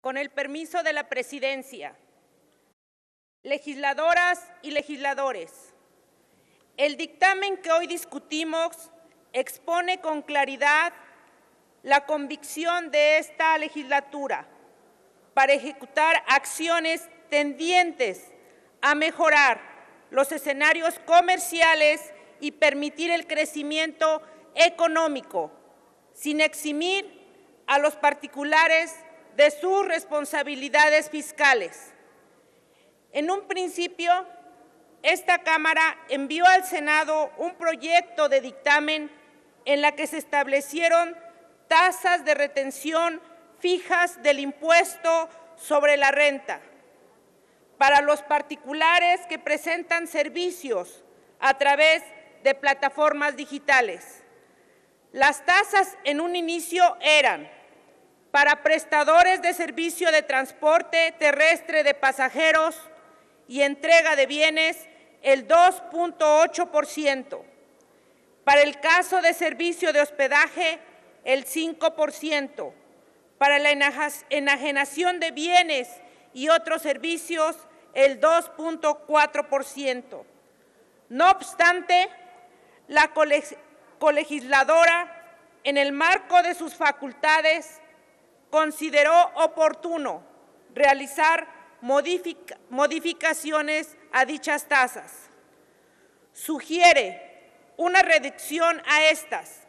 con el permiso de la presidencia, legisladoras y legisladores, el dictamen que hoy discutimos expone con claridad la convicción de esta legislatura para ejecutar acciones tendientes a mejorar los escenarios comerciales y permitir el crecimiento económico, sin eximir a los particulares de sus responsabilidades fiscales. En un principio, esta Cámara envió al Senado un proyecto de dictamen en la que se establecieron tasas de retención fijas del impuesto sobre la renta para los particulares que presentan servicios a través de plataformas digitales. Las tasas en un inicio eran para prestadores de servicio de transporte terrestre de pasajeros y entrega de bienes el 2.8%, para el caso de servicio de hospedaje el 5%, para la enajenación de bienes y otros servicios el 2.4%. No obstante, la colegisladora, en el marco de sus facultades, consideró oportuno realizar modificaciones a dichas tasas. Sugiere una reducción a estas,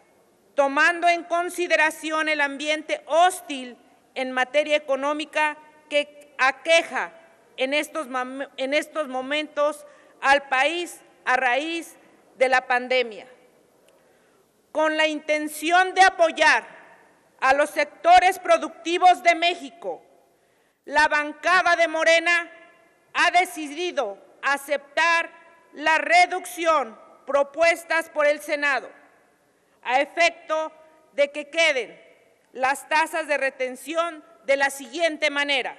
tomando en consideración el ambiente hostil en materia económica que aqueja en estos, en estos momentos al país a raíz de la pandemia, con la intención de apoyar a los sectores productivos de México. La bancada de Morena ha decidido aceptar la reducción propuestas por el Senado a efecto de que queden las tasas de retención de la siguiente manera.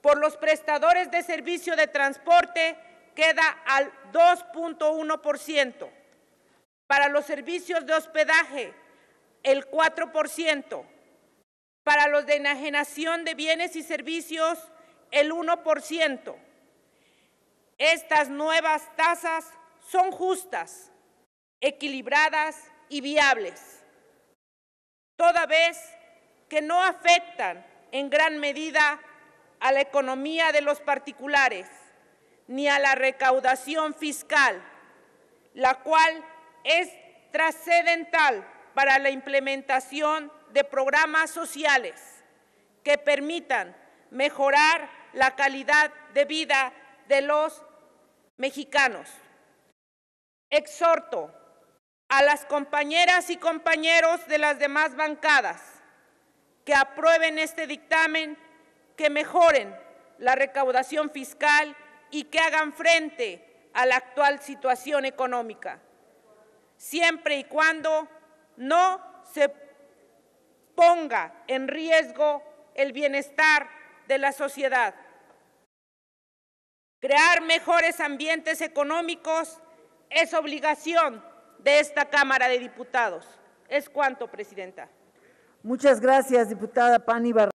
Por los prestadores de servicio de transporte queda al 2.1%. Para los servicios de hospedaje el 4%, para los de enajenación de bienes y servicios, el 1%. Estas nuevas tasas son justas, equilibradas y viables, toda vez que no afectan en gran medida a la economía de los particulares ni a la recaudación fiscal, la cual es trascendental para la implementación de programas sociales que permitan mejorar la calidad de vida de los mexicanos. Exhorto a las compañeras y compañeros de las demás bancadas que aprueben este dictamen, que mejoren la recaudación fiscal y que hagan frente a la actual situación económica, siempre y cuando no se ponga en riesgo el bienestar de la sociedad. Crear mejores ambientes económicos es obligación de esta Cámara de Diputados. Es cuanto, Presidenta. Muchas gracias, diputada Pani Barra.